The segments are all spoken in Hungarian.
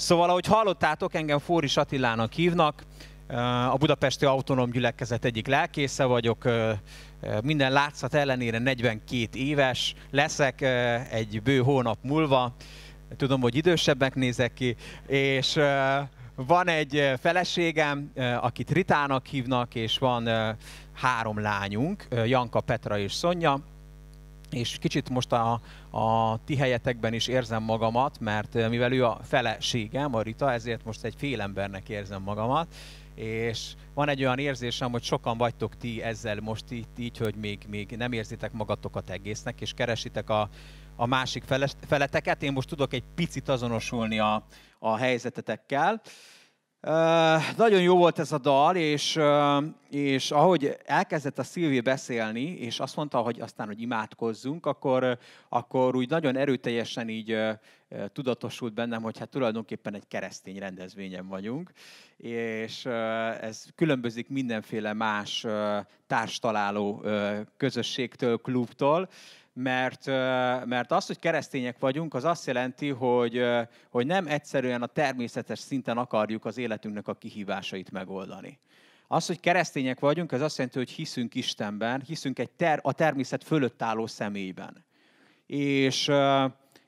Szóval, ahogy hallottátok, engem Fóris Attilának hívnak, a Budapesti Autonóm Gyülekezet egyik lelkésze vagyok, minden látszat ellenére 42 éves leszek egy bő hónap múlva, tudom, hogy idősebbnek nézek ki, és van egy feleségem, akit Ritának hívnak, és van három lányunk, Janka, Petra és Szonya, és kicsit most a, a ti helyetekben is érzem magamat, mert mivel ő a feleségem, a Rita, ezért most egy félembernek érzem magamat, és van egy olyan érzésem, hogy sokan vagytok ti ezzel most itt így, hogy még, még nem érzitek magatokat egésznek, és keresitek a, a másik feleteket. Én most tudok egy picit azonosulni a, a helyzetetekkel. Uh, nagyon jó volt ez a dal, és, uh, és ahogy elkezdett a Szilvi beszélni, és azt mondta, hogy aztán, hogy imádkozzunk, akkor, akkor úgy nagyon erőteljesen így tudatosult bennem, hogy hát tulajdonképpen egy keresztény rendezvényen vagyunk, és ez különbözik mindenféle más társtaláló közösségtől, klubtól, mert, mert az, hogy keresztények vagyunk, az azt jelenti, hogy, hogy nem egyszerűen a természetes szinten akarjuk az életünknek a kihívásait megoldani. Az, hogy keresztények vagyunk, az azt jelenti, hogy hiszünk Istenben, hiszünk egy ter- a természet fölött álló személyben és,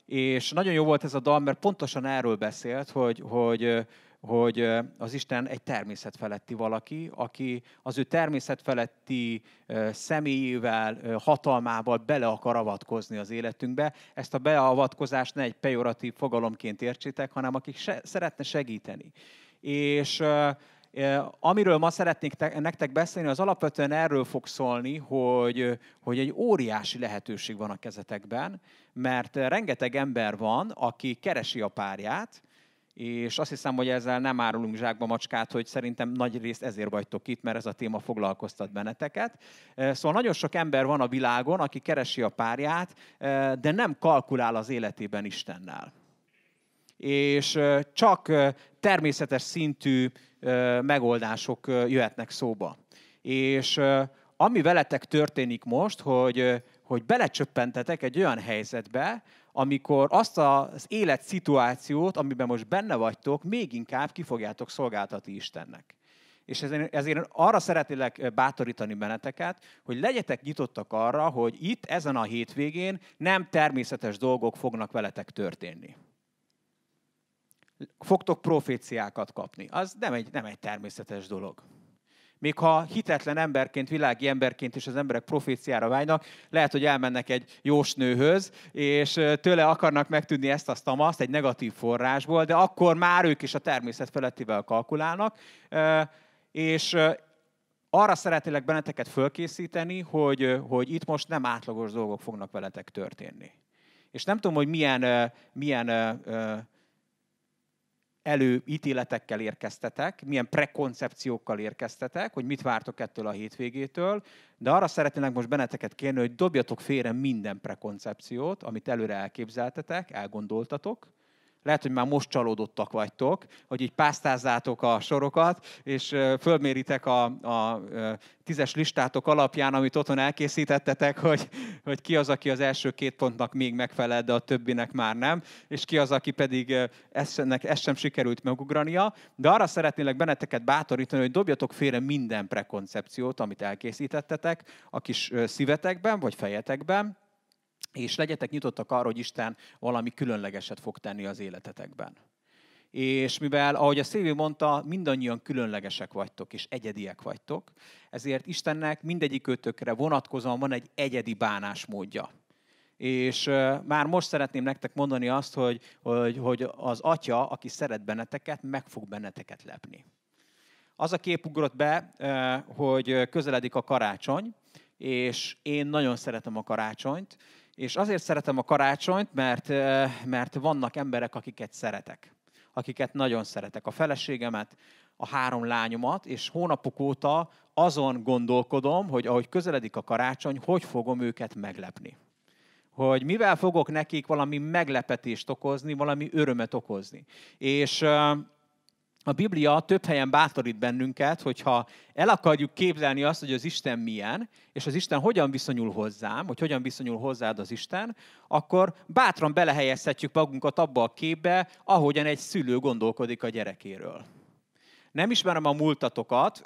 és nagyon jó volt ez a dal, mert pontosan erről beszélt, hogy, hogy, hogy az Isten egy természetfeletti valaki, aki az ő természetfeletti személyével, hatalmával bele akar avatkozni az életünkbe. Ezt a beavatkozást ne egy pejoratív fogalomként értsétek, hanem aki se, szeretne segíteni. És amiről ma szeretnék nektek beszélni, az alapvetően erről fog szólni, hogy, hogy egy óriási lehetőség van a kezetekben, mert rengeteg ember van, aki keresi a párját, és azt hiszem, hogy ezzel nem árulunk zsákba macskát, hogy szerintem nagy részt ezért vagytok itt, mert ez a téma foglalkoztat benneteket. Szóval nagyon sok ember van a világon, aki keresi a párját, de nem kalkulál az életében Istennel és csak természetes szintű megoldások jöhetnek szóba. És ami veletek történik most, hogy, hogy belecsöppentetek egy olyan helyzetbe, amikor azt az életszituációt, amiben most benne vagytok, még inkább ki fogjátok szolgáltatni Istennek. És ezért, ezért arra szeretnélek bátorítani benneteket, hogy legyetek nyitottak arra, hogy itt, ezen a hétvégén nem természetes dolgok fognak veletek történni fogtok proféciákat kapni. Az nem egy, nem egy természetes dolog. Még ha hitetlen emberként, világi emberként is az emberek proféciára vágynak, lehet, hogy elmennek egy jósnőhöz, és tőle akarnak megtudni ezt, azt, tamaszt egy negatív forrásból, de akkor már ők is a természet felettivel kalkulálnak, és arra szeretnélek benneteket fölkészíteni, hogy, hogy itt most nem átlagos dolgok fognak veletek történni. És nem tudom, hogy milyen, milyen előítéletekkel érkeztetek, milyen prekoncepciókkal érkeztetek, hogy mit vártok ettől a hétvégétől, de arra szeretnének most benneteket kérni, hogy dobjatok félre minden prekoncepciót, amit előre elképzeltetek, elgondoltatok, lehet, hogy már most csalódottak vagytok, hogy így pásztázzátok a sorokat, és fölméritek a, a tízes listátok alapján, amit otthon elkészítettetek, hogy, hogy ki az, aki az első két pontnak még megfelel, de a többinek már nem, és ki az, aki pedig ezt, ezt sem sikerült megugrania. De arra szeretnélek benneteket bátorítani, hogy dobjatok félre minden prekoncepciót, amit elkészítettetek a kis szívetekben vagy fejetekben, és legyetek nyitottak arra, hogy Isten valami különlegeset fog tenni az életetekben. És mivel, ahogy a Szévi mondta, mindannyian különlegesek vagytok, és egyediek vagytok, ezért Istennek mindegyik ötökre vonatkozóan van egy egyedi bánásmódja. És már most szeretném nektek mondani azt, hogy, hogy, hogy az atya, aki szeret benneteket, meg fog benneteket lepni. Az a kép ugrott be, hogy közeledik a karácsony, és én nagyon szeretem a karácsonyt, és azért szeretem a karácsonyt, mert, mert vannak emberek, akiket szeretek. Akiket nagyon szeretek. A feleségemet, a három lányomat, és hónapok óta azon gondolkodom, hogy ahogy közeledik a karácsony, hogy fogom őket meglepni. Hogy mivel fogok nekik valami meglepetést okozni, valami örömet okozni. És a Biblia több helyen bátorít bennünket, hogyha el akarjuk képzelni azt, hogy az Isten milyen, és az Isten hogyan viszonyul hozzám, hogy hogyan viszonyul hozzád az Isten, akkor bátran belehelyezhetjük magunkat abba a képbe, ahogyan egy szülő gondolkodik a gyerekéről. Nem ismerem a múltatokat,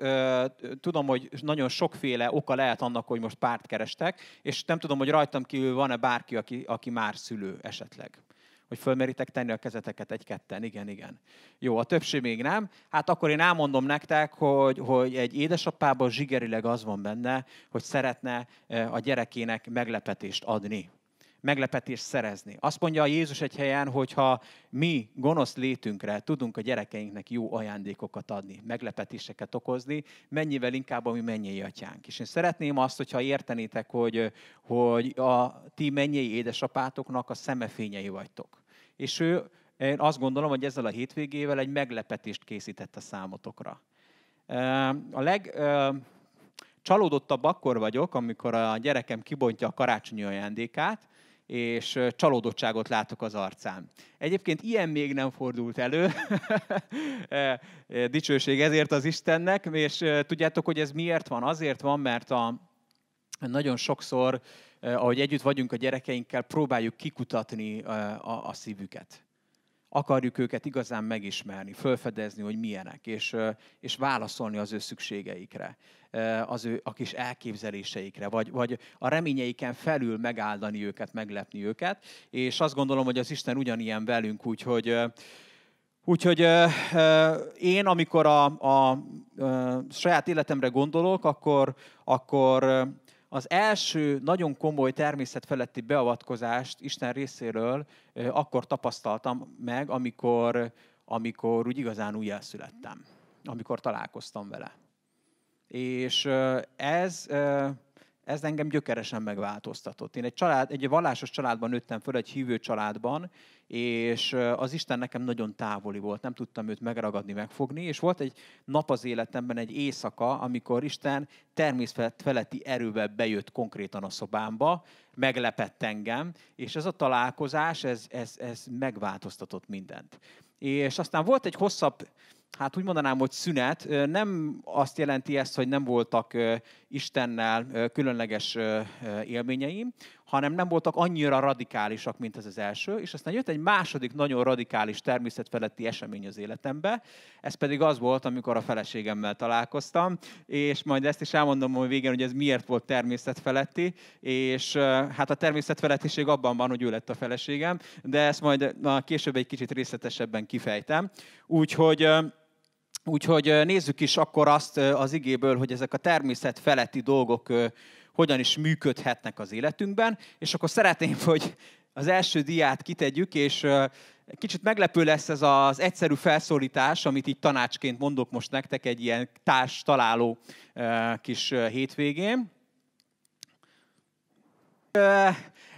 tudom, hogy nagyon sokféle oka lehet annak, hogy most párt kerestek, és nem tudom, hogy rajtam kívül van-e bárki, aki, aki már szülő esetleg hogy fölmeritek tenni a kezeteket egy-ketten. Igen, igen. Jó, a többség még nem. Hát akkor én elmondom nektek, hogy, hogy egy édesapában zsigerileg az van benne, hogy szeretne eh, a gyerekének meglepetést adni meglepetést szerezni. Azt mondja a Jézus egy helyen, hogyha mi gonosz létünkre tudunk a gyerekeinknek jó ajándékokat adni, meglepetéseket okozni, mennyivel inkább a mi mennyei atyánk. És én szeretném azt, hogyha értenétek, hogy, hogy a ti mennyei édesapátoknak a szemefényei vagytok. És ő, én azt gondolom, hogy ezzel a hétvégével egy meglepetést készített a számotokra. A leg, csalódottabb akkor vagyok, amikor a gyerekem kibontja a karácsonyi ajándékát, és csalódottságot látok az arcán. Egyébként ilyen még nem fordult elő, e, e, dicsőség ezért az Istennek, és tudjátok, hogy ez miért van? Azért van, mert a, nagyon sokszor, ahogy együtt vagyunk a gyerekeinkkel, próbáljuk kikutatni a, a szívüket akarjuk őket igazán megismerni, felfedezni, hogy milyenek, és, és válaszolni az ő szükségeikre, az ő a kis elképzeléseikre, vagy, vagy a reményeiken felül megáldani őket, meglepni őket. És azt gondolom, hogy az Isten ugyanilyen velünk, úgyhogy Úgyhogy én, amikor a, a a saját életemre gondolok, akkor, akkor az első nagyon komoly természetfeletti beavatkozást Isten részéről akkor tapasztaltam meg, amikor, amikor úgy igazán újjászülettem, amikor találkoztam vele. És ez ez engem gyökeresen megváltoztatott. Én egy, család, egy vallásos családban nőttem föl, egy hívő családban, és az Isten nekem nagyon távoli volt, nem tudtam őt megragadni, megfogni, és volt egy nap az életemben, egy éjszaka, amikor Isten természetfeletti erővel bejött konkrétan a szobámba, meglepett engem, és ez a találkozás, ez, ez, ez megváltoztatott mindent. És aztán volt egy hosszabb hát úgy mondanám, hogy szünet. Nem azt jelenti ezt, hogy nem voltak Istennel különleges élményeim, hanem nem voltak annyira radikálisak, mint ez az első, és aztán jött egy második nagyon radikális természetfeletti esemény az életembe, ez pedig az volt, amikor a feleségemmel találkoztam, és majd ezt is elmondom hogy végén, hogy ez miért volt természetfeletti, és hát a természetfelettiség abban van, hogy ő lett a feleségem, de ezt majd később egy kicsit részletesebben kifejtem. Úgyhogy Úgyhogy nézzük is akkor azt az igéből, hogy ezek a természet feletti dolgok hogyan is működhetnek az életünkben. És akkor szeretném, hogy az első diát kitegyük, és kicsit meglepő lesz ez az egyszerű felszólítás, amit így tanácsként mondok most nektek egy ilyen társ találó kis hétvégén.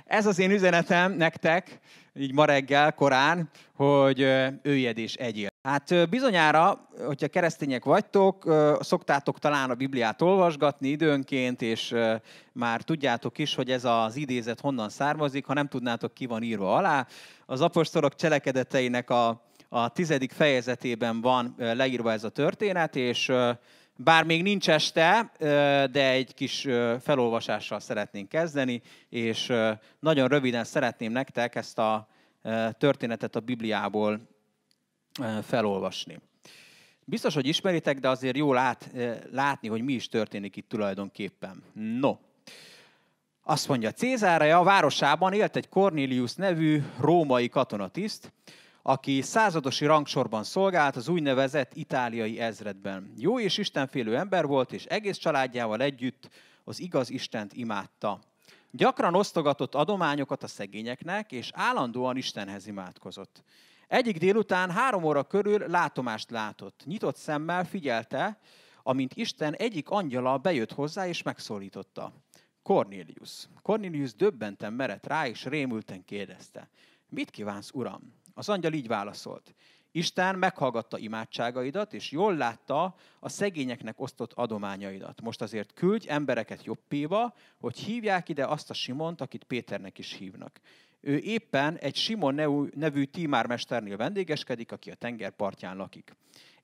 Ez az én üzenetem nektek, így ma reggel korán, hogy őjed és egyél. Hát bizonyára, hogyha keresztények vagytok, szoktátok talán a Bibliát olvasgatni időnként, és már tudjátok is, hogy ez az idézet honnan származik, ha nem tudnátok, ki van írva alá. Az apostolok cselekedeteinek a, a tizedik fejezetében van leírva ez a történet, és bár még nincs este, de egy kis felolvasással szeretnénk kezdeni, és nagyon röviden szeretném nektek ezt a történetet a Bibliából felolvasni. Biztos, hogy ismeritek, de azért jó lát, látni, hogy mi is történik itt tulajdonképpen. No, azt mondja, Cézárea városában élt egy Cornelius nevű római katonatiszt, aki századosi rangsorban szolgált az úgynevezett itáliai ezredben. Jó és istenfélő ember volt, és egész családjával együtt az igaz Istent imádta. Gyakran osztogatott adományokat a szegényeknek, és állandóan Istenhez imádkozott. Egyik délután három óra körül látomást látott. Nyitott szemmel figyelte, amint Isten egyik angyala bejött hozzá és megszólította. Cornelius. Cornelius döbbenten merett rá, és rémülten kérdezte. Mit kívánsz, uram? Az angyal így válaszolt. Isten meghallgatta imádságaidat, és jól látta a szegényeknek osztott adományaidat. Most azért küldj embereket jobbéva, hogy hívják ide azt a Simont, akit Péternek is hívnak. Ő éppen egy Simon nevű tímármesternél vendégeskedik, aki a tengerpartján lakik.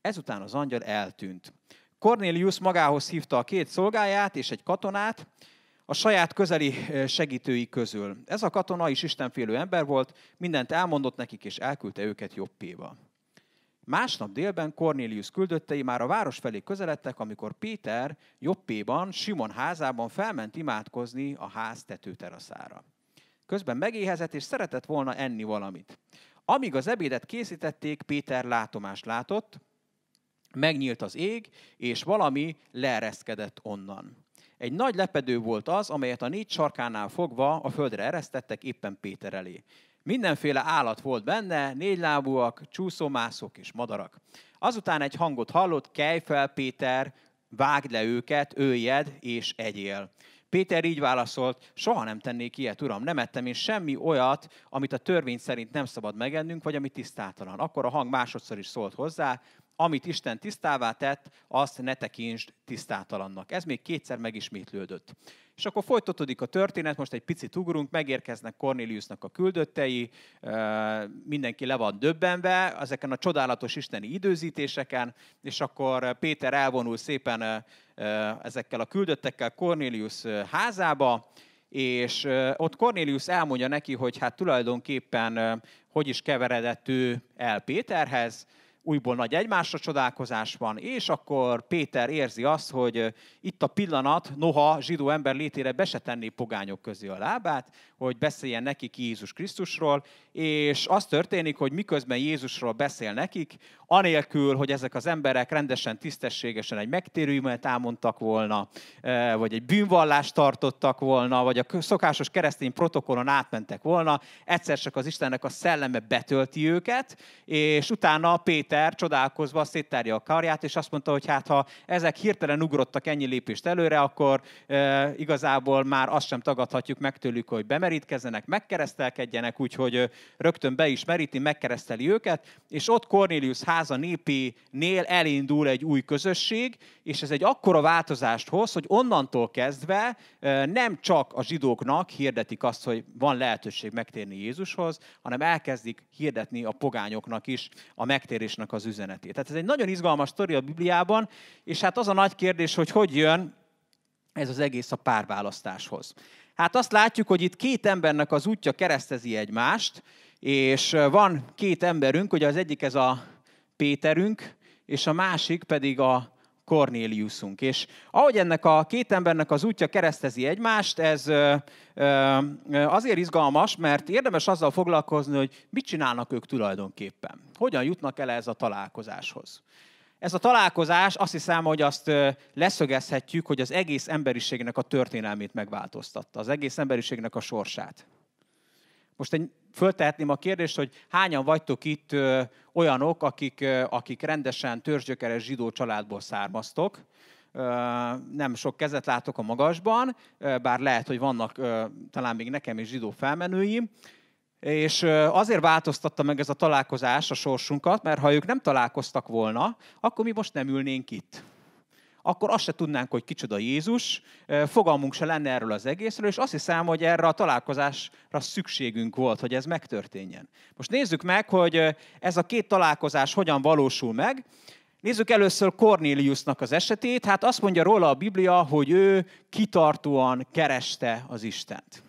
Ezután az angyal eltűnt. Cornélius magához hívta a két szolgáját és egy katonát, a saját közeli segítői közül. Ez a katona is istenfélő ember volt, mindent elmondott nekik, és elküldte őket Joppéba. Másnap délben Cornélius küldöttei már a város felé közeledtek, amikor Péter Jobbéban, Simon házában felment imádkozni a ház tetőteraszára. Közben megéhezett, és szeretett volna enni valamit. Amíg az ebédet készítették, Péter látomást látott, megnyílt az ég, és valami leereszkedett onnan. Egy nagy lepedő volt az, amelyet a négy sarkánál fogva a földre eresztettek éppen Péter elé. Mindenféle állat volt benne, négylábúak, csúszómászok és madarak. Azután egy hangot hallott, kelj fel Péter, vágd le őket, őjed és egyél. Péter így válaszolt, soha nem tennék ilyet, uram, nem ettem én semmi olyat, amit a törvény szerint nem szabad megennünk, vagy ami tisztátalan. Akkor a hang másodszor is szólt hozzá, amit Isten tisztává tett, azt ne tekintsd tisztátalannak. Ez még kétszer megismétlődött. És akkor folytatódik a történet, most egy picit ugrunk, megérkeznek Corneliusnak a küldöttei, mindenki le van döbbenve ezeken a csodálatos isteni időzítéseken, és akkor Péter elvonul szépen ezekkel a küldöttekkel Cornélius házába, és ott Cornélius elmondja neki, hogy hát tulajdonképpen hogy is keveredett ő el Péterhez, újból nagy egymásra csodálkozás van, és akkor Péter érzi azt, hogy itt a pillanat, noha zsidó ember létére be se tenné pogányok közé a lábát, hogy beszéljen nekik Jézus Krisztusról, és az történik, hogy miközben Jézusról beszél nekik, anélkül, hogy ezek az emberek rendesen, tisztességesen egy megtérőimet elmondtak volna, vagy egy bűnvallást tartottak volna, vagy a szokásos keresztény protokollon átmentek volna, egyszer csak az Istennek a szelleme betölti őket, és utána Péter Péter csodálkozva széttárja a karját, és azt mondta, hogy hát ha ezek hirtelen ugrottak ennyi lépést előre, akkor e, igazából már azt sem tagadhatjuk meg tőlük, hogy bemerítkezzenek, megkeresztelkedjenek, úgyhogy rögtön be is meríti, megkereszteli őket, és ott Cornelius háza népinél elindul egy új közösség, és ez egy akkora változást hoz, hogy onnantól kezdve e, nem csak a zsidóknak hirdetik azt, hogy van lehetőség megtérni Jézushoz, hanem elkezdik hirdetni a pogányoknak is a megtérésnek Jézusnak az üzenetét. Tehát ez egy nagyon izgalmas történet a Bibliában, és hát az a nagy kérdés, hogy hogy jön ez az egész a párválasztáshoz. Hát azt látjuk, hogy itt két embernek az útja keresztezi egymást, és van két emberünk, ugye az egyik ez a Péterünk, és a másik pedig a Cornéliusunk. És ahogy ennek a két embernek az útja keresztezi egymást, ez azért izgalmas, mert érdemes azzal foglalkozni, hogy mit csinálnak ők tulajdonképpen. Hogyan jutnak el ez a találkozáshoz. Ez a találkozás, azt hiszem, hogy azt leszögezhetjük, hogy az egész emberiségnek a történelmét megváltoztatta, az egész emberiségnek a sorsát. Most egy föltehetném a kérdést, hogy hányan vagytok itt olyanok, akik, akik rendesen törzsgyökeres zsidó családból származtok. Nem sok kezet látok a magasban, bár lehet, hogy vannak talán még nekem is zsidó felmenőim. És azért változtatta meg ez a találkozás a sorsunkat, mert ha ők nem találkoztak volna, akkor mi most nem ülnénk itt akkor azt se tudnánk, hogy kicsoda Jézus, fogalmunk se lenne erről az egészről, és azt hiszem, hogy erre a találkozásra szükségünk volt, hogy ez megtörténjen. Most nézzük meg, hogy ez a két találkozás hogyan valósul meg. Nézzük először Cornéliusnak az esetét. Hát azt mondja róla a Biblia, hogy ő kitartóan kereste az Istent.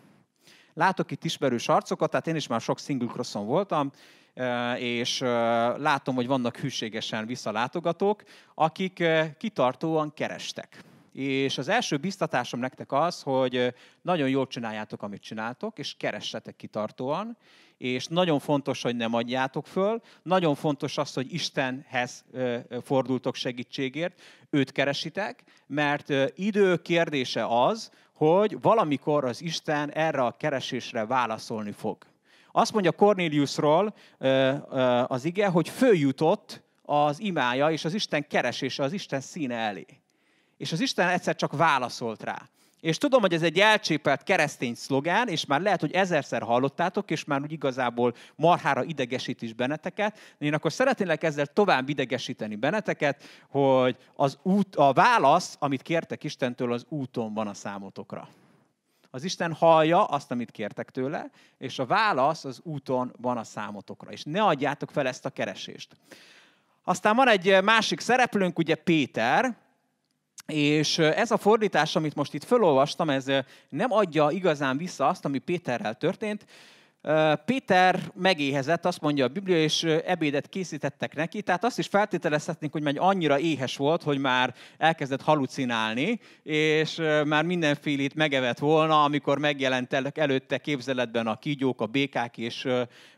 Látok itt ismerős arcokat, tehát én is már sok single crosson voltam, Eh, és eh, látom, hogy vannak hűségesen visszalátogatók, akik eh, kitartóan kerestek. És az első biztatásom nektek az, hogy nagyon jól csináljátok, amit csináltok, és keressetek kitartóan, és nagyon fontos, hogy nem adjátok föl, nagyon fontos az, hogy Istenhez fordultok segítségért, őt keresitek, mert idő kérdése az, hogy valamikor az Isten erre a keresésre válaszolni fog. Azt mondja Corneliusról az ige, hogy följutott az imája és az Isten keresése, az Isten színe elé. És az Isten egyszer csak válaszolt rá. És tudom, hogy ez egy elcsépelt keresztény szlogán, és már lehet, hogy ezerszer hallottátok, és már úgy igazából marhára idegesít is benneteket. Én akkor szeretnélek ezzel tovább idegesíteni benneteket, hogy az út, a válasz, amit kértek Istentől, az úton van a számotokra az Isten hallja azt, amit kértek tőle, és a válasz az úton van a számotokra. És ne adjátok fel ezt a keresést. Aztán van egy másik szereplőnk, ugye Péter, és ez a fordítás, amit most itt felolvastam, ez nem adja igazán vissza azt, ami Péterrel történt, Péter megéhezett, azt mondja a Biblia, és ebédet készítettek neki, tehát azt is feltételezhetnénk, hogy már annyira éhes volt, hogy már elkezdett halucinálni, és már mindenfélét megevett volna, amikor megjelentek előtte képzeletben a kígyók, a békák és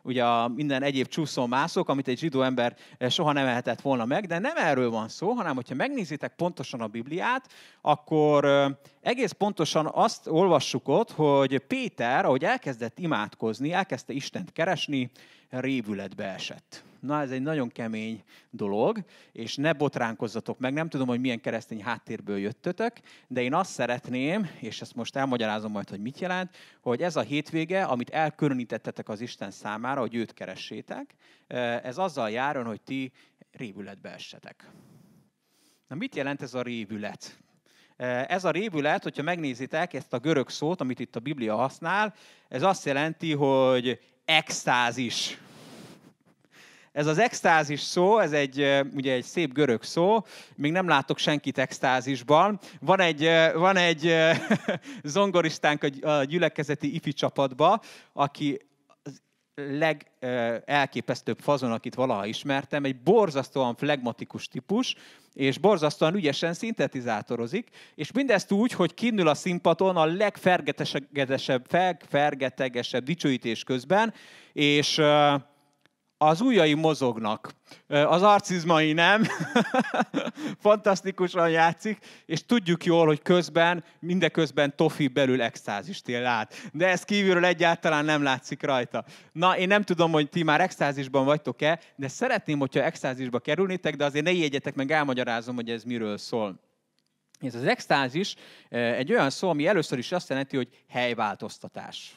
ugye a minden egyéb csúszó mászok, amit egy zsidó ember eh, soha nem ehetett volna meg, de nem erről van szó, hanem hogyha megnézitek pontosan a Bibliát, akkor eh, egész pontosan azt olvassuk ott, hogy Péter, ahogy elkezdett imádkozni, elkezdte Istent keresni, révületbe esett. Na, ez egy nagyon kemény dolog, és ne botránkozzatok meg, nem tudom, hogy milyen keresztény háttérből jöttötök, de én azt szeretném, és ezt most elmagyarázom majd, hogy mit jelent, hogy ez a hétvége, amit elkülönítettetek az Isten számára, hogy őt keressétek, eh, ez azzal járon, hogy ti révületbe essetek. Na, mit jelent ez a révület? Eh, ez a révület, hogyha megnézitek ezt a görög szót, amit itt a Biblia használ, ez azt jelenti, hogy extázis. Ez az extázis szó, ez egy, ugye egy szép görög szó, még nem látok senkit extázisban. Van egy, van egy zongoristánk a gyülekezeti ifi csapatba, aki legelképesztőbb fazon, akit valaha ismertem, egy borzasztóan flegmatikus típus, és borzasztóan ügyesen szintetizátorozik, és mindezt úgy, hogy kinnül a színpadon a legfergetegesebb, felfergetegesebb dicsőítés közben, és az ujjai mozognak, az arcizmai nem, fantasztikusan játszik, és tudjuk jól, hogy közben, mindeközben Tofi belül extázist él át. De ez kívülről egyáltalán nem látszik rajta. Na, én nem tudom, hogy ti már extázisban vagytok-e, de szeretném, hogyha extázisba kerülnétek, de azért ne ijedjetek, meg elmagyarázom, hogy ez miről szól. Ez az extázis egy olyan szó, ami először is azt jelenti, hogy helyváltoztatás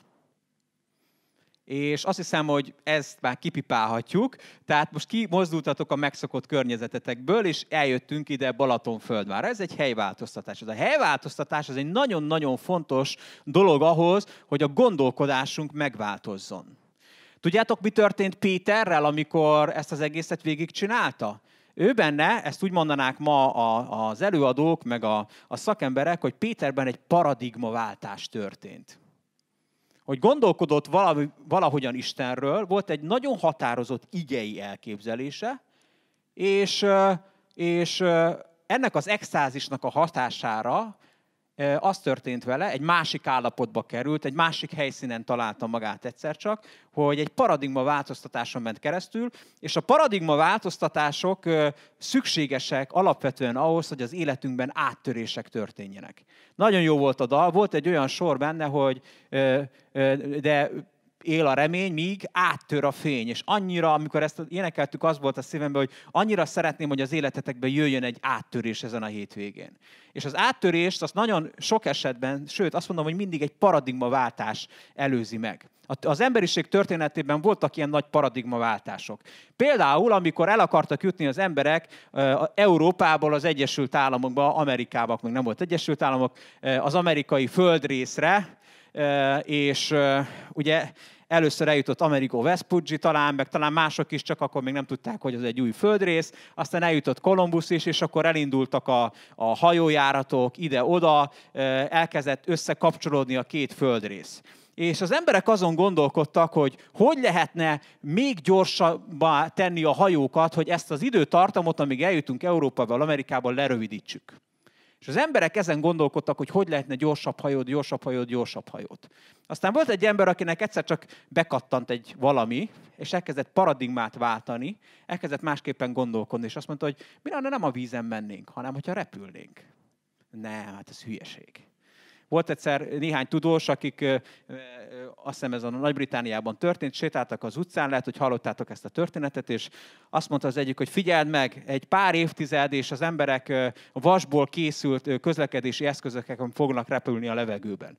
és azt hiszem, hogy ezt már kipipálhatjuk, tehát most kimozdultatok a megszokott környezetetekből, és eljöttünk ide Balatonföldvára. Ez egy helyváltoztatás. Ez a helyváltoztatás az egy nagyon-nagyon fontos dolog ahhoz, hogy a gondolkodásunk megváltozzon. Tudjátok, mi történt Péterrel, amikor ezt az egészet végigcsinálta? ő benne, ezt úgy mondanák ma a, az előadók, meg a, a szakemberek, hogy Péterben egy paradigmaváltás történt hogy gondolkodott valami, valahogyan Istenről, volt egy nagyon határozott igei elképzelése, és, és ennek az extázisnak a hatására az történt vele, egy másik állapotba került, egy másik helyszínen találta magát egyszer csak, hogy egy paradigma változtatáson ment keresztül, és a paradigma változtatások szükségesek alapvetően ahhoz, hogy az életünkben áttörések történjenek. Nagyon jó volt a dal, volt egy olyan sor benne, hogy de él a remény, míg áttör a fény. És annyira, amikor ezt énekeltük, az volt a szívemben, hogy annyira szeretném, hogy az életetekbe jöjjön egy áttörés ezen a hétvégén. És az áttörést azt nagyon sok esetben, sőt azt mondom, hogy mindig egy paradigmaváltás előzi meg. Az emberiség történetében voltak ilyen nagy paradigmaváltások. Például, amikor el akartak jutni az emberek Európából az Egyesült Államokba, Amerikába, még nem volt Egyesült Államok, az amerikai földrészre, és ugye először eljutott Amerigo Vespucci talán, meg talán mások is, csak akkor még nem tudták, hogy az egy új földrész, aztán eljutott Kolumbusz is, és akkor elindultak a, a hajójáratok ide-oda, elkezdett összekapcsolódni a két földrész és az emberek azon gondolkodtak, hogy hogy lehetne még gyorsabbá tenni a hajókat, hogy ezt az időtartamot, amíg eljutunk Európával, Amerikába lerövidítsük. És az emberek ezen gondolkodtak, hogy hogy lehetne gyorsabb hajót, gyorsabb hajót, gyorsabb hajót. Aztán volt egy ember, akinek egyszer csak bekattant egy valami, és elkezdett paradigmát váltani, elkezdett másképpen gondolkodni, és azt mondta, hogy mi lenne, nem a vízen mennénk, hanem hogyha repülnénk. Nem, hát ez hülyeség. Volt egyszer néhány tudós, akik azt hiszem ez a Nagy-Britániában történt, sétáltak az utcán, lehet, hogy hallottátok ezt a történetet, és azt mondta az egyik, hogy figyeld meg, egy pár évtized, és az emberek vasból készült közlekedési eszközökkel fognak repülni a levegőben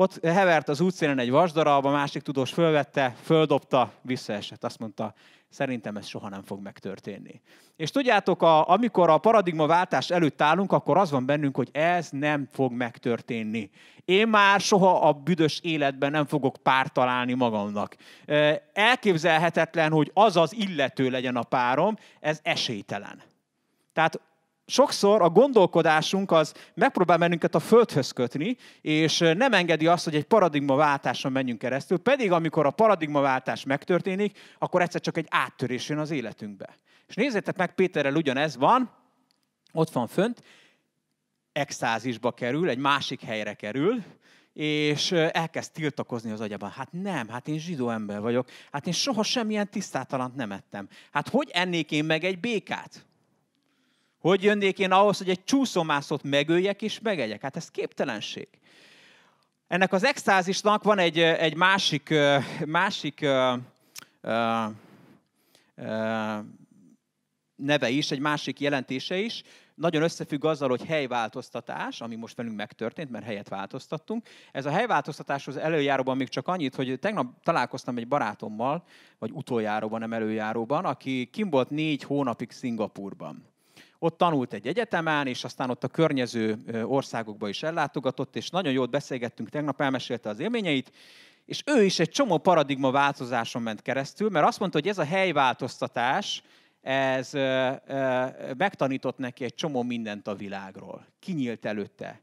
ott hevert az útszélen egy vasdarab, a másik tudós fölvette, földobta, visszaesett. Azt mondta, szerintem ez soha nem fog megtörténni. És tudjátok, a, amikor a paradigmaváltás előtt állunk, akkor az van bennünk, hogy ez nem fog megtörténni. Én már soha a büdös életben nem fogok párt találni magamnak. Elképzelhetetlen, hogy az az illető legyen a párom, ez esélytelen. Tehát sokszor a gondolkodásunk az megpróbál bennünket a földhöz kötni, és nem engedi azt, hogy egy paradigmaváltáson menjünk keresztül, pedig amikor a paradigmaváltás megtörténik, akkor egyszer csak egy áttörés jön az életünkbe. És nézzétek meg, Péterrel ugyanez van, ott van fönt, extázisba kerül, egy másik helyre kerül, és elkezd tiltakozni az agyában. Hát nem, hát én zsidó ember vagyok, hát én soha semmilyen tisztátalant nem ettem. Hát hogy ennék én meg egy békát? Hogy jönnék én ahhoz, hogy egy csúszomászot megöljek és megegyek? Hát ez képtelenség. Ennek az extázisnak van egy, egy másik, másik uh, uh, uh, neve is, egy másik jelentése is. Nagyon összefügg azzal, hogy helyváltoztatás, ami most velünk megtörtént, mert helyet változtattunk. Ez a helyváltoztatáshoz előjáróban még csak annyit, hogy tegnap találkoztam egy barátommal, vagy utoljáróban, nem előjáróban, aki kim volt négy hónapig Szingapurban. Ott tanult egy egyetemen, és aztán ott a környező országokba is ellátogatott, és nagyon jót beszélgettünk, tegnap elmesélte az élményeit, és ő is egy csomó paradigma változáson ment keresztül, mert azt mondta, hogy ez a helyváltoztatás, ez ö, ö, megtanított neki egy csomó mindent a világról. Kinyílt előtte.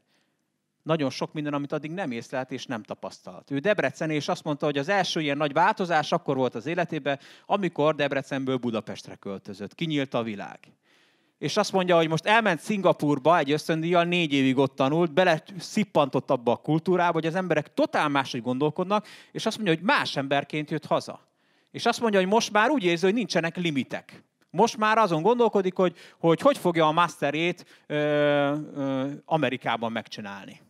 Nagyon sok minden, amit addig nem észlelt és nem tapasztalt. Ő Debrecen, és azt mondta, hogy az első ilyen nagy változás akkor volt az életében, amikor Debrecenből Budapestre költözött. Kinyílt a világ és azt mondja, hogy most elment Szingapurba egy ösztöndíjjal, négy évig ott tanult, bele szippantott abba a kultúrába, hogy az emberek totál máshogy gondolkodnak, és azt mondja, hogy más emberként jött haza. És azt mondja, hogy most már úgy érzi, hogy nincsenek limitek. Most már azon gondolkodik, hogy hogy, hogy fogja a masterét ö, ö, Amerikában megcsinálni.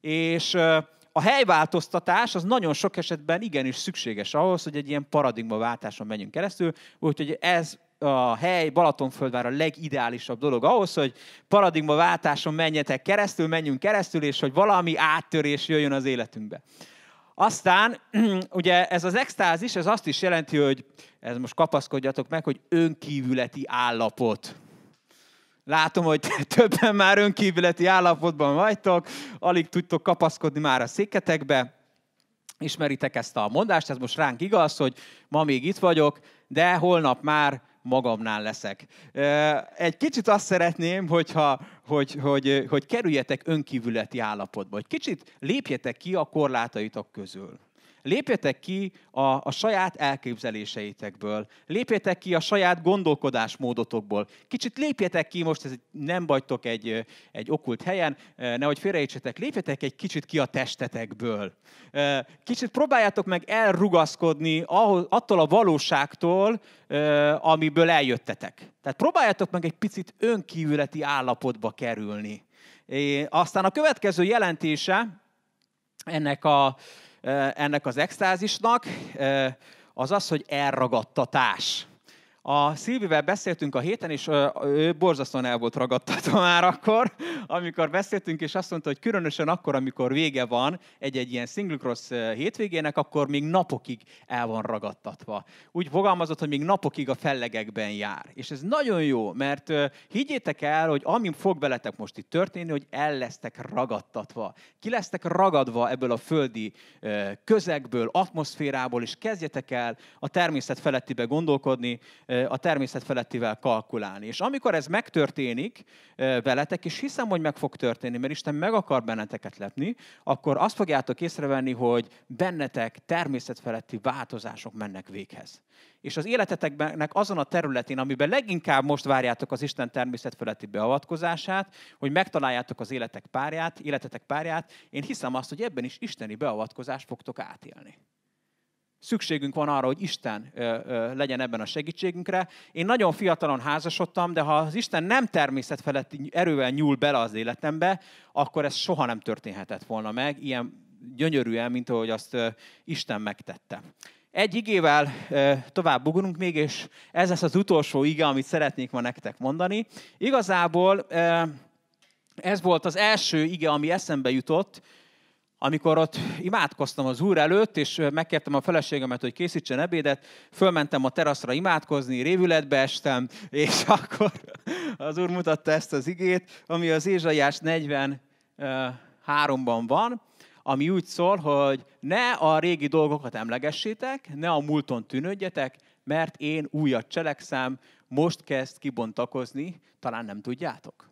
És ö, a helyváltoztatás az nagyon sok esetben igenis szükséges ahhoz, hogy egy ilyen paradigmaváltáson menjünk keresztül, úgyhogy ez a hely Balatonföldvár a legideálisabb dolog ahhoz, hogy paradigmaváltáson menjetek keresztül, menjünk keresztül, és hogy valami áttörés jöjjön az életünkbe. Aztán ugye ez az extázis, ez azt is jelenti, hogy ez most kapaszkodjatok meg, hogy önkívületi állapot. Látom, hogy többen már önkívületi állapotban vagytok, alig tudtok kapaszkodni már a széketekbe. Ismeritek ezt a mondást, ez most ránk igaz, hogy ma még itt vagyok, de holnap már magamnál leszek. Egy kicsit azt szeretném, hogyha, hogy, hogy, hogy kerüljetek önkívületi állapotba, hogy kicsit lépjetek ki a korlátaitok közül. Lépjetek ki a, a saját elképzeléseitekből, lépjetek ki a saját gondolkodásmódotokból. Kicsit lépjetek ki, most ez nem vagytok egy, egy okult helyen, nehogy félreértsetek, lépjetek egy kicsit ki a testetekből. Kicsit próbáljátok meg elrugaszkodni attól a valóságtól, amiből eljöttetek. Tehát próbáljátok meg egy picit önkívületi állapotba kerülni. aztán a következő jelentése ennek a, ennek az extázisnak, az az, hogy elragadtatás. A Szilvivel beszéltünk a héten, és ő borzasztóan el volt ragadtatva már akkor, amikor beszéltünk, és azt mondta, hogy különösen akkor, amikor vége van egy-egy ilyen single cross hétvégének, akkor még napokig el van ragadtatva. Úgy fogalmazott, hogy még napokig a fellegekben jár. És ez nagyon jó, mert higgyétek el, hogy ami fog veletek most itt történni, hogy el lesztek ragadtatva. Ki lesztek ragadva ebből a földi közegből, atmoszférából, és kezdjetek el a természet felettibe gondolkodni, a természet felettivel kalkulálni. És amikor ez megtörténik veletek, és hiszem, hogy meg fog történni, mert Isten meg akar benneteket lepni, akkor azt fogjátok észrevenni, hogy bennetek természet feletti változások mennek véghez. És az életeteknek azon a területén, amiben leginkább most várjátok az Isten természet feletti beavatkozását, hogy megtaláljátok az életek párját, életetek párját, én hiszem azt, hogy ebben is isteni beavatkozást fogtok átélni szükségünk van arra, hogy Isten legyen ebben a segítségünkre. Én nagyon fiatalon házasodtam, de ha az Isten nem természetfeletti erővel nyúl bele az életembe, akkor ez soha nem történhetett volna meg, ilyen gyönyörűen, mint ahogy azt Isten megtette. Egy igével tovább ugrunk még, és ez lesz az utolsó ige, amit szeretnék ma nektek mondani. Igazából ez volt az első ige, ami eszembe jutott, amikor ott imádkoztam az úr előtt, és megkértem a feleségemet, hogy készítsen ebédet, fölmentem a teraszra imádkozni, révületbe estem, és akkor az úr mutatta ezt az igét, ami az Ézsaiás 43-ban van, ami úgy szól, hogy ne a régi dolgokat emlegessétek, ne a múlton tűnődjetek, mert én újat cselekszem, most kezd kibontakozni, talán nem tudjátok.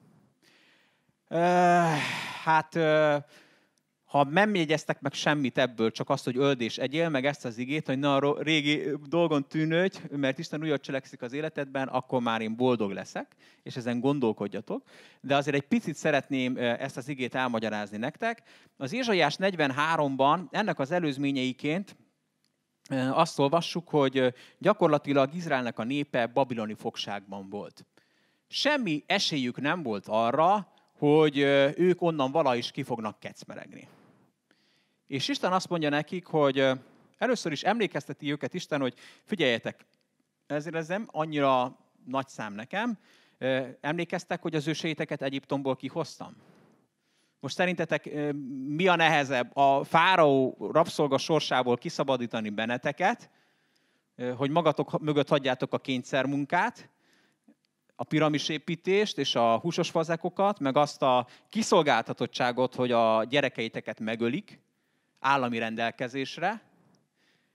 Hát ha nem jegyeztek meg semmit ebből, csak azt, hogy öld és egyél, meg ezt az igét, hogy na a régi dolgon tűnődj, mert Isten újat cselekszik az életedben, akkor már én boldog leszek, és ezen gondolkodjatok. De azért egy picit szeretném ezt az igét elmagyarázni nektek. Az Ézsaiás 43-ban ennek az előzményeiként azt olvassuk, hogy gyakorlatilag Izraelnek a népe babiloni fogságban volt. Semmi esélyük nem volt arra, hogy ők onnan vala is ki fognak kecmeregni. És Isten azt mondja nekik, hogy először is emlékezteti őket Isten, hogy figyeljetek, ezért ez nem annyira nagy szám nekem, emlékeztek, hogy az őseiteket Egyiptomból kihoztam? Most szerintetek mi a nehezebb? A fáraó rabszolga sorsából kiszabadítani benneteket, hogy magatok mögött hagyjátok a kényszermunkát, a piramisépítést és a húsos fazekokat, meg azt a kiszolgáltatottságot, hogy a gyerekeiteket megölik, állami rendelkezésre,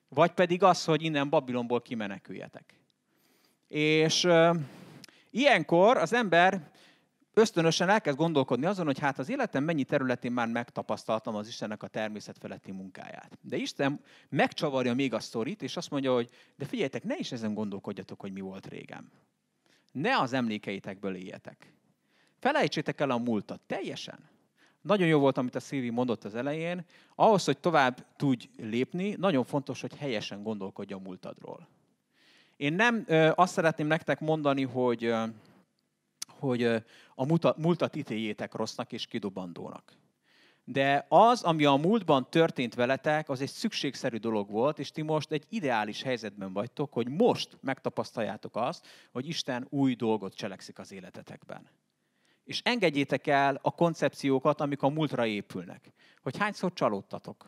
vagy pedig az, hogy innen Babilonból kimeneküljetek. És e, ilyenkor az ember ösztönösen elkezd gondolkodni azon, hogy hát az életem mennyi területén már megtapasztaltam az Istennek a természet feletti munkáját. De Isten megcsavarja még a sztorit, és azt mondja, hogy de figyeljetek, ne is ezen gondolkodjatok, hogy mi volt régen. Ne az emlékeitekből éljetek. Felejtsétek el a múltat teljesen. Nagyon jó volt, amit a Szilvi mondott az elején. Ahhoz, hogy tovább tudj lépni, nagyon fontos, hogy helyesen gondolkodj a múltadról. Én nem ö, azt szeretném nektek mondani, hogy, ö, hogy ö, a muta, múltat ítéljétek rossznak és kidobandónak. De az, ami a múltban történt veletek, az egy szükségszerű dolog volt, és ti most egy ideális helyzetben vagytok, hogy most megtapasztaljátok azt, hogy Isten új dolgot cselekszik az életetekben és engedjétek el a koncepciókat, amik a múltra épülnek. Hogy hányszor csalódtatok,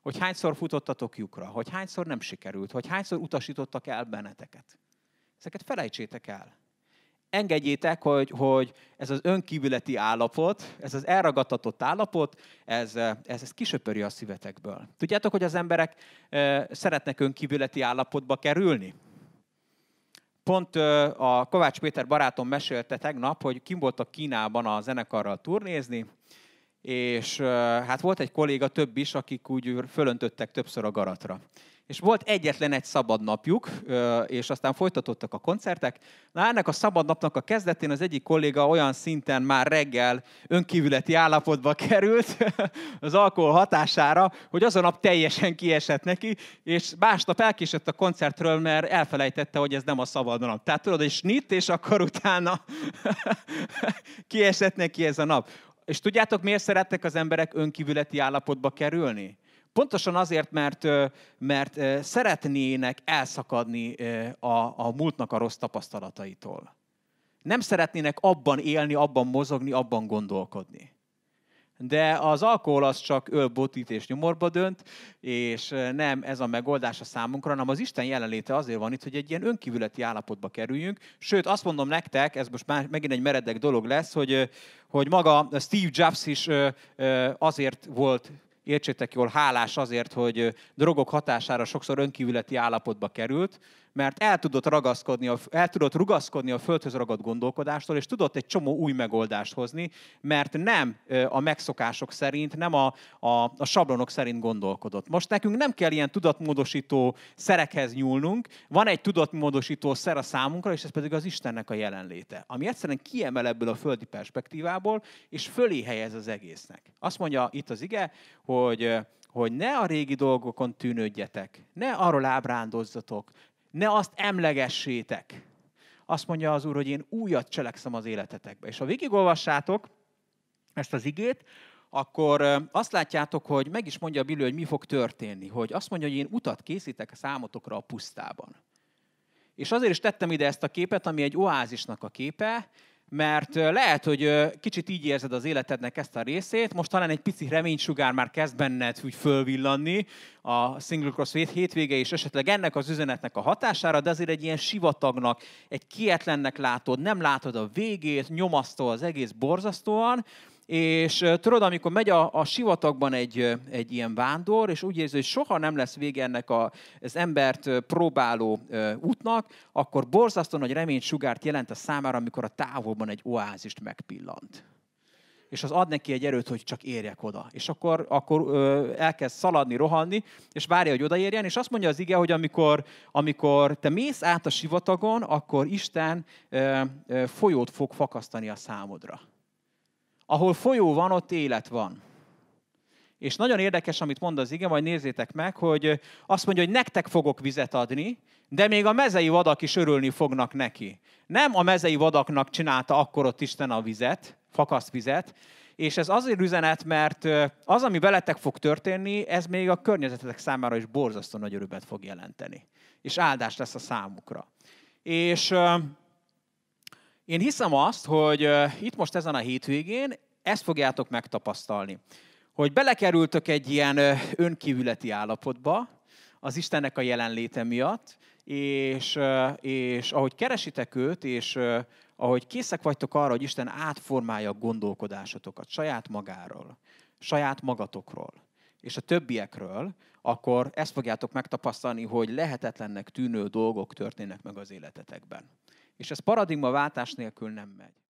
hogy hányszor futottatok lyukra, hogy hányszor nem sikerült, hogy hányszor utasítottak el benneteket. Ezeket felejtsétek el. Engedjétek, hogy, hogy ez az önkívületi állapot, ez az elragadtatott állapot, ez, ez, ez kisöpöri a szívetekből. Tudjátok, hogy az emberek e, szeretnek önkívületi állapotba kerülni? Pont a Kovács Péter barátom mesélte tegnap, hogy kim a Kínában a zenekarral turnézni, és hát volt egy kolléga, több is, akik úgy fölöntöttek többször a garatra és volt egyetlen egy szabad napjuk, és aztán folytatottak a koncertek. Na, ennek a szabad napnak a kezdetén az egyik kolléga olyan szinten már reggel önkívületi állapotba került az alkohol hatására, hogy az a nap teljesen kiesett neki, és másnap elkésett a koncertről, mert elfelejtette, hogy ez nem a szabad nap. Tehát tudod, és nyit, és akkor utána kiesett neki ez a nap. És tudjátok, miért szerettek az emberek önkívületi állapotba kerülni? Pontosan azért, mert, mert szeretnének elszakadni a, a múltnak a rossz tapasztalataitól. Nem szeretnének abban élni, abban mozogni, abban gondolkodni. De az alkohol az csak ölbotít és nyomorba dönt, és nem ez a megoldás a számunkra, hanem az Isten jelenléte azért van itt, hogy egy ilyen önkívületi állapotba kerüljünk. Sőt, azt mondom nektek, ez most már megint egy meredek dolog lesz, hogy, hogy maga Steve Jobs is azért volt értsétek jól, hálás azért, hogy drogok hatására sokszor önkívületi állapotba került, mert el tudott, ragaszkodni, el tudott rugaszkodni a földhöz ragadt gondolkodástól, és tudott egy csomó új megoldást hozni, mert nem a megszokások szerint, nem a, a, a sablonok szerint gondolkodott. Most nekünk nem kell ilyen tudatmódosító szerekhez nyúlnunk, van egy tudatmódosító szer a számunkra, és ez pedig az Istennek a jelenléte, ami egyszerűen kiemel ebből a földi perspektívából, és fölé helyez az egésznek. Azt mondja itt az ige, hogy hogy ne a régi dolgokon tűnődjetek, ne arról ábrándozzatok, ne azt emlegessétek. Azt mondja az Úr, hogy én újat cselekszem az életetekbe. És ha végigolvassátok ezt az igét, akkor azt látjátok, hogy meg is mondja a Bilő, hogy mi fog történni. Hogy azt mondja, hogy én utat készítek a számotokra a pusztában. És azért is tettem ide ezt a képet, ami egy oázisnak a képe, mert lehet, hogy kicsit így érzed az életednek ezt a részét, most talán egy pici reménysugár már kezd benned úgy fölvillanni a Single Cross hétvége, és esetleg ennek az üzenetnek a hatására, de azért egy ilyen sivatagnak, egy kietlennek látod, nem látod a végét, nyomasztó az egész borzasztóan, és tudod, amikor megy a, a sivatagban egy, egy ilyen vándor, és úgy érzi, hogy soha nem lesz vége ennek a, az embert próbáló útnak, akkor borzasztó nagy sugárt jelent a számára, amikor a távolban egy oázist megpillant és az ad neki egy erőt, hogy csak érjek oda. És akkor, akkor elkezd szaladni, rohanni, és várja, hogy odaérjen, és azt mondja az ige, hogy amikor, amikor te mész át a sivatagon, akkor Isten ö, folyót fog fakasztani a számodra. Ahol folyó van, ott élet van. És nagyon érdekes, amit mond az igen majd nézzétek meg, hogy azt mondja, hogy nektek fogok vizet adni, de még a mezei vadak is örülni fognak neki. Nem a mezei vadaknak csinálta akkor ott Isten a vizet, fakaszt vizet, és ez azért üzenet, mert az, ami veletek fog történni, ez még a környezetetek számára is borzasztó nagy örömet fog jelenteni. És áldás lesz a számukra. És én hiszem azt, hogy itt most ezen a hétvégén ezt fogjátok megtapasztalni, hogy belekerültök egy ilyen önkívületi állapotba az Istennek a jelenléte miatt, és, és ahogy keresitek őt, és ahogy készek vagytok arra, hogy Isten átformálja a gondolkodásotokat saját magáról, saját magatokról, és a többiekről, akkor ezt fogjátok megtapasztalni, hogy lehetetlennek tűnő dolgok történnek meg az életetekben. És ez paradigmaváltás nélkül nem megy.